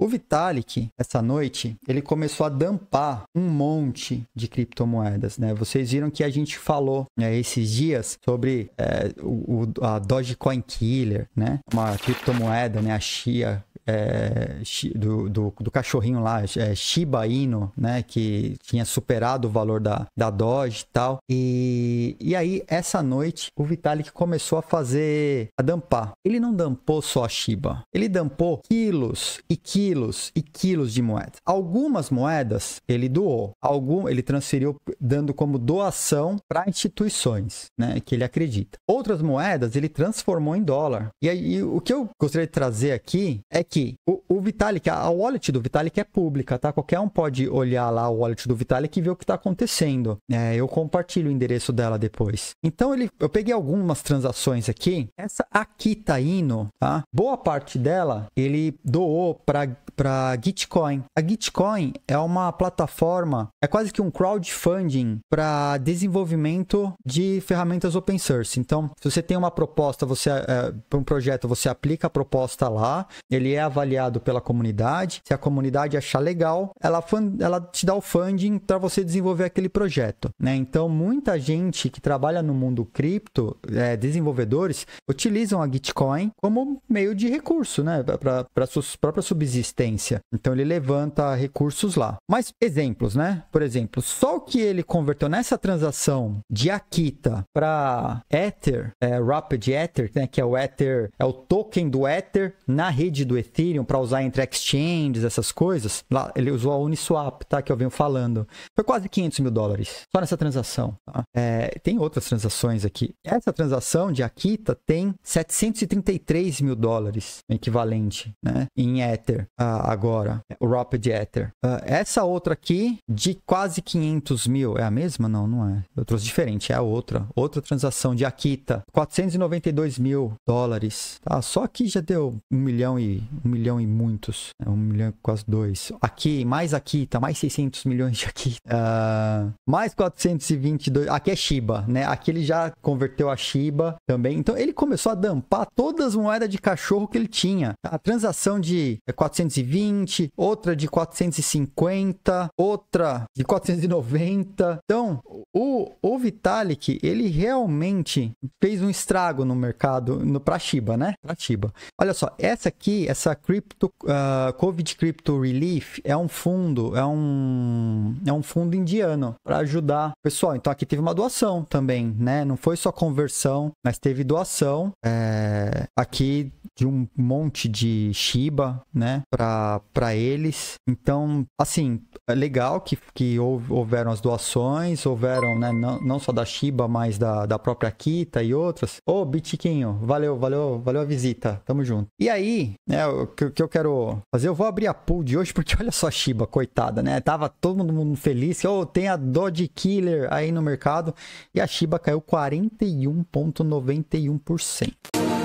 O Vitalik, essa noite, ele começou a dampar um monte de criptomoedas, né? Vocês viram que a gente falou né, esses dias sobre é, o, a Dogecoin Killer, né? Uma criptomoeda, né? A Chia, é, do, do, do, cachorrinho lá, é, Shiba Inu, né? Que tinha superado o valor da, da Doge e tal. E, e aí, essa noite, o Vitalik começou a fazer, a dampar. Ele não dampou só a Shiba, ele dampou quilos e quilos quilos e quilos de moeda. Algumas moedas ele doou, algum ele transferiu dando como doação para instituições, né, que ele acredita. Outras moedas ele transformou em dólar. E aí o que eu gostaria de trazer aqui é que o, o Vitalik, a wallet do Vitalik é pública, tá? Qualquer um pode olhar lá a wallet do Vitalik e ver o que está acontecendo. É, eu compartilho o endereço dela depois. Então ele, eu peguei algumas transações aqui. Essa aqui tá indo, tá? Boa parte dela ele doou para para Gitcoin. A Gitcoin é uma plataforma, é quase que um crowdfunding para desenvolvimento de ferramentas open source. Então, se você tem uma proposta, você é, para um projeto, você aplica a proposta lá, ele é avaliado pela comunidade. Se a comunidade achar legal, ela, ela te dá o funding para você desenvolver aquele projeto. Né? Então, muita gente que trabalha no mundo cripto, é, desenvolvedores, utilizam a Gitcoin como meio de recurso, né, para suas próprias subsistências resistência. Então ele levanta recursos lá. Mas exemplos, né? Por exemplo, só o que ele converteu nessa transação de Akita para Ether, é, Rapid Ether, né, que é o Ether, é o token do Ether na rede do Ethereum para usar entre exchanges, essas coisas. Lá ele usou a Uniswap, tá? Que eu venho falando. Foi quase 500 mil dólares só nessa transação. Tá? É, tem outras transações aqui. Essa transação de Akita tem 733 mil dólares equivalente, né? Em Ether. Uh, agora, o Rapid Ether. Uh, ah, essa outra aqui, de quase 500 mil, é a mesma? Não, não é. Eu trouxe diferente, é a outra. Outra transação de Akita, 492 mil dólares. Tá, só aqui já deu um milhão e, um milhão e muitos. Né? Um milhão quase dois. Aqui, mais Akita, mais 600 milhões de Akita. Uh, mais 422, aqui é Shiba, né? Aqui ele já converteu a Shiba também. Então, ele começou a dampar todas as moedas de cachorro que ele tinha. A transação de 400 420, outra de 450, outra de 490. Então, o, o Vitalik, ele realmente fez um estrago no mercado, no pra Shiba, né? Pra Shiba. Olha só, essa aqui, essa Crypto, uh, ah, Covid Crypto Relief, é um fundo, é um, é um fundo indiano para ajudar o pessoal. Então, aqui teve uma doação também, né? Não foi só conversão, mas teve doação. É... Aqui de um monte de Shiba, né, para eles. Então, assim, é legal que, que houveram as doações, houveram, né, não, não só da Shiba, mas da, da própria Kita e outras. Ô, Bitiquinho, valeu, valeu, valeu a visita, tamo junto. E aí, né, o que, que eu quero fazer, eu vou abrir a pool de hoje, porque olha só a Shiba, coitada, né, tava todo mundo feliz, ô, oh, tem a Dodge Killer aí no mercado, e a Shiba caiu 41,91%.